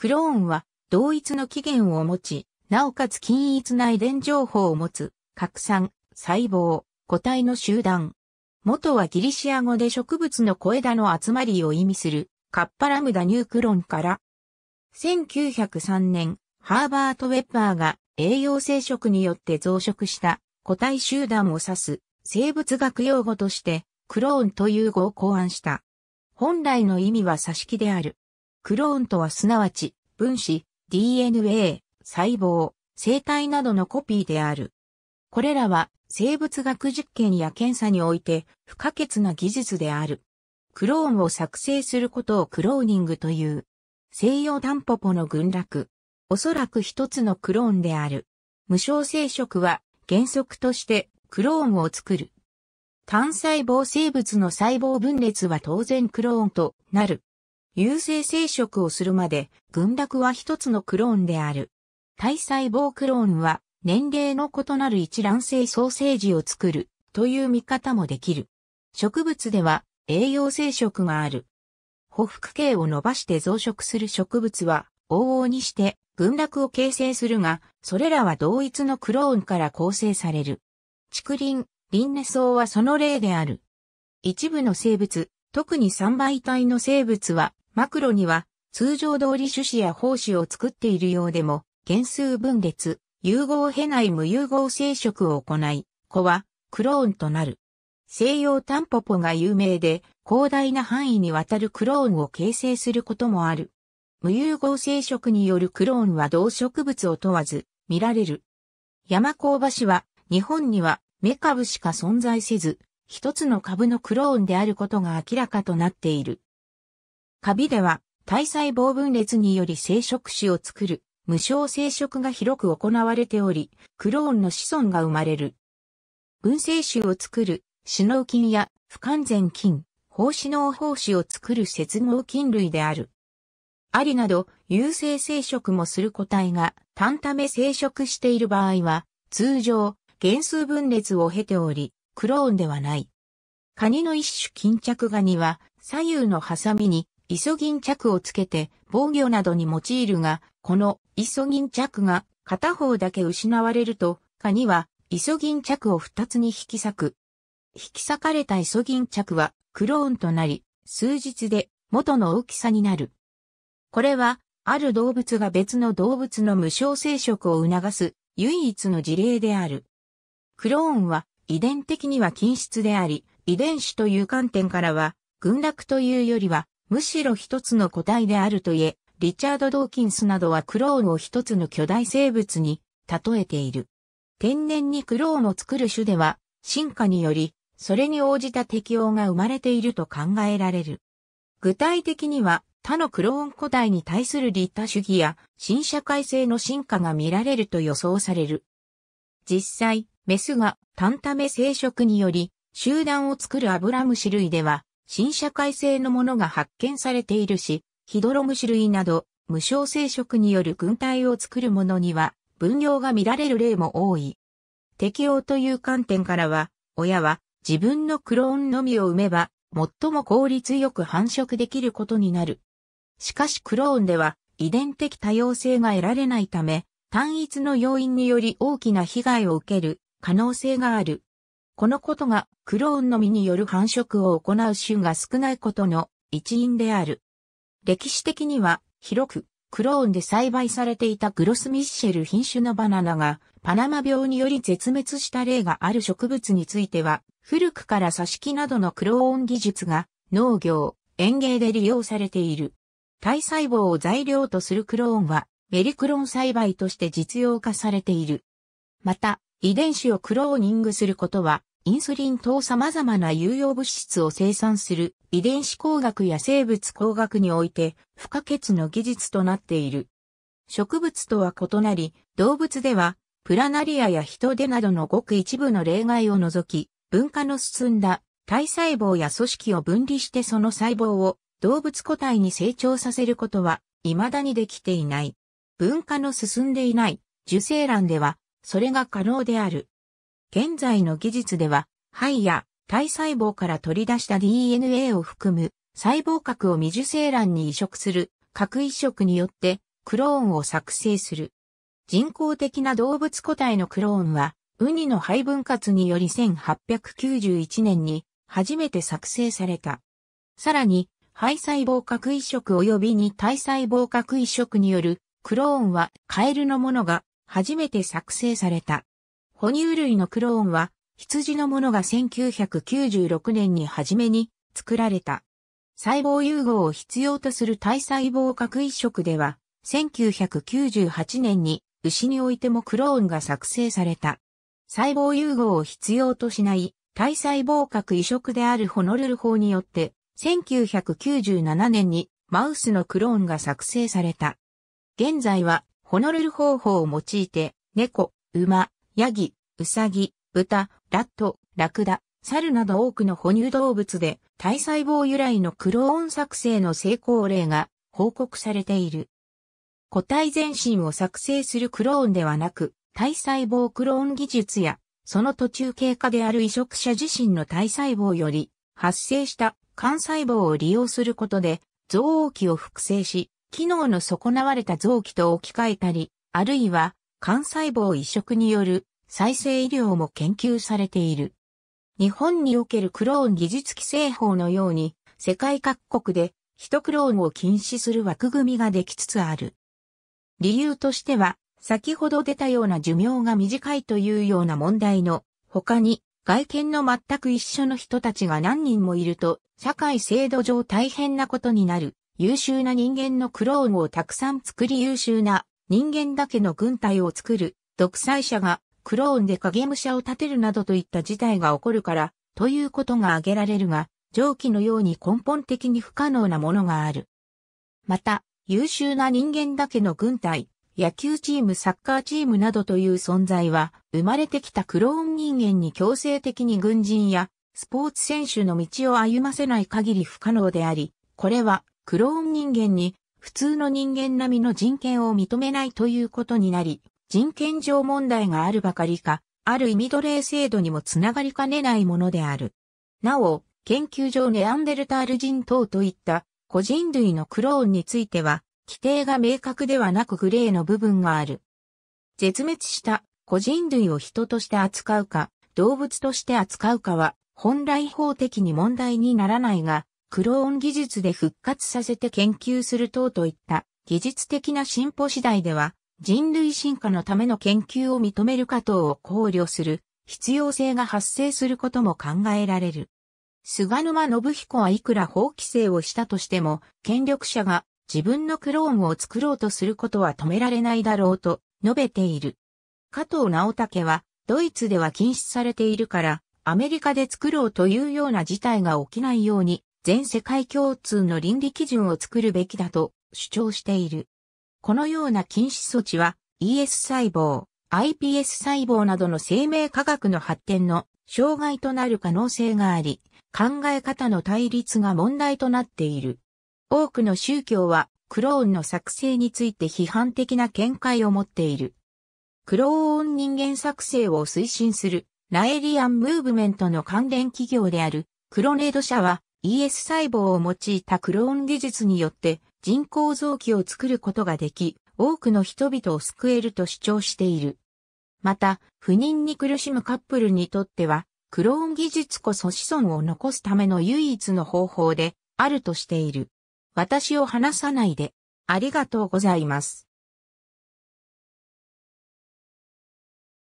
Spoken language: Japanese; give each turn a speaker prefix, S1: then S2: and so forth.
S1: クローンは同一の起源を持ち、なおかつ均一な遺伝情報を持つ、拡散、細胞、個体の集団。元はギリシア語で植物の小枝の集まりを意味する、カッパラムダニュークロンから。1903年、ハーバート・ウェッパーが栄養生殖によって増殖した個体集団を指す生物学用語として、クローンという語を考案した。本来の意味は挿し木である。クローンとはすなわち、分子、DNA、細胞、生体などのコピーである。これらは生物学実験や検査において不可欠な技術である。クローンを作成することをクローニングという。西洋タンポポの群落。おそらく一つのクローンである。無償生殖は原則としてクローンを作る。単細胞生物の細胞分裂は当然クローンとなる。有性生殖をするまで、群落は一つのクローンである。体細胞クローンは、年齢の異なる一卵性ソーセージを作る、という見方もできる。植物では、栄養生殖がある。歩腹茎を伸ばして増殖する植物は、往々にして、群落を形成するが、それらは同一のクローンから構成される。竹林、林根草はその例である。一部の生物、特に三倍体の生物は、マクロには、通常通り種子や胞子を作っているようでも、原数分裂、融合へない無融合生殖を行い、子はクローンとなる。西洋タンポポが有名で、広大な範囲にわたるクローンを形成することもある。無融合生殖によるクローンは動植物を問わず、見られる。山香ばしは、日本にはメカブしか存在せず、一つの株のクローンであることが明らかとなっている。カビでは体細胞分裂により生殖子を作る無償生殖が広く行われており、クローンの子孫が生まれる。分生種を作る、死脳菌や不完全菌、胞子脳胞子を作る接合菌類である。アリなど、有性生殖もする個体が、単ため生殖している場合は、通常、原数分裂を経ており、クローンではない。カニの一種巾着ガニは、左右のハサミにイソギンチャクをつけて防御などに用いるが、このイソギンチャクが片方だけ失われると、カにはイソギンチャクを二つに引き裂く。引き裂かれたイソギンチャクはクローンとなり、数日で元の大きさになる。これは、ある動物が別の動物の無償生殖を促す唯一の事例である。クローンは遺伝的には均質であり、遺伝子という観点からは、群落というよりはむしろ一つの個体であるといえ、リチャード・ドーキンスなどはクローンを一つの巨大生物に例えている。天然にクローンを作る種では、進化により、それに応じた適応が生まれていると考えられる。具体的には、他のクローン個体に対する利他主義や新社会性の進化が見られると予想される。実際、メスが単タメ生殖により集団を作るアブラムシ類では新社会性のものが発見されているし、ヒドロム種類など、無症生殖による軍隊を作るものには、分業が見られる例も多い。適応という観点からは、親は自分のクローンのみを産めば、最も効率よく繁殖できることになる。しかしクローンでは、遺伝的多様性が得られないため、単一の要因により大きな被害を受ける可能性がある。このことがクローンの実による繁殖を行う種が少ないことの一因である。歴史的には広くクローンで栽培されていたグロスミッシェル品種のバナナがパナマ病により絶滅した例がある植物については古くから挿し木などのクローン技術が農業、園芸で利用されている。体細胞を材料とするクローンはメリクロン栽培として実用化されている。また、遺伝子をクローニングすることはインスリン等様々な有用物質を生産する遺伝子工学や生物工学において不可欠の技術となっている。植物とは異なり、動物ではプラナリアやヒトデなどのごく一部の例外を除き、分化の進んだ体細胞や組織を分離してその細胞を動物個体に成長させることは未だにできていない。分化の進んでいない受精卵ではそれが可能である。現在の技術では、肺や体細胞から取り出した DNA を含む細胞核を未受精卵に移植する核移植によってクローンを作成する。人工的な動物個体のクローンは、ウニの肺分割により1891年に初めて作成された。さらに、肺細胞核移植及びに体細胞核移植によるクローンはカエルのものが初めて作成された。哺乳類のクローンは、羊のものが1996年に初めに作られた。細胞融合を必要とする体細胞核移植では、1998年に牛においてもクローンが作成された。細胞融合を必要としない体細胞核移植であるホノルル法によって、1997年にマウスのクローンが作成された。現在はホノルル方法を用いて、猫、馬、ヤギ、ウサギ、豚、ラット、ラクダ、猿など多くの哺乳動物で、体細胞由来のクローン作成の成功例が報告されている。個体全身を作成するクローンではなく、体細胞クローン技術や、その途中経過である移植者自身の体細胞より発生した幹細胞を利用することで、臓器を複製し、機能の損なわれた臓器と置き換えたり、あるいは、幹細胞移植による再生医療も研究されている。日本におけるクローン技術規制法のように、世界各国で、人クローンを禁止する枠組みができつつある。理由としては、先ほど出たような寿命が短いというような問題の、他に、外見の全く一緒の人たちが何人もいると、社会制度上大変なことになる。優秀な人間のクローンをたくさん作り優秀な人間だけの軍隊を作る独裁者がクローンで影武者を立てるなどといった事態が起こるから、ということが挙げられるが、上記のように根本的に不可能なものがある。また、優秀な人間だけの軍隊、野球チーム、サッカーチームなどという存在は、生まれてきたクローン人間に強制的に軍人やスポーツ選手の道を歩ませない限り不可能であり、これはクローン人間に普通の人間並みの人権を認めないということになり、人権上問題があるばかりか、ある意味奴隷制度にもつながりかねないものである。なお、研究上ネアンデルタール人等といった個人類のクローンについては、規定が明確ではなくグレーの部分がある。絶滅した個人類を人として扱うか、動物として扱うかは、本来法的に問題にならないが、クローン技術で復活させて研究する等といった技術的な進歩次第では、人類進化のための研究を認めるか藤を考慮する必要性が発生することも考えられる。菅沼信彦はいくら法規制をしたとしても、権力者が自分のクローンを作ろうとすることは止められないだろうと述べている。加藤直武は、ドイツでは禁止されているから、アメリカで作ろうというような事態が起きないように、全世界共通の倫理基準を作るべきだと主張している。このような禁止措置は ES 細胞、iPS 細胞などの生命科学の発展の障害となる可能性があり、考え方の対立が問題となっている。多くの宗教はクローンの作成について批判的な見解を持っている。クローン人間作成を推進するラエリアンムーブメントの関連企業であるクロネード社は ES 細胞を用いたクローン技術によって人工臓器を作ることができ、多くの人々を救えると主張している。また、不妊に苦しむカップルにとっては、クローン技術こそ子孫を残すための唯一の方法であるとしている。私を話さないで、ありがとうございます。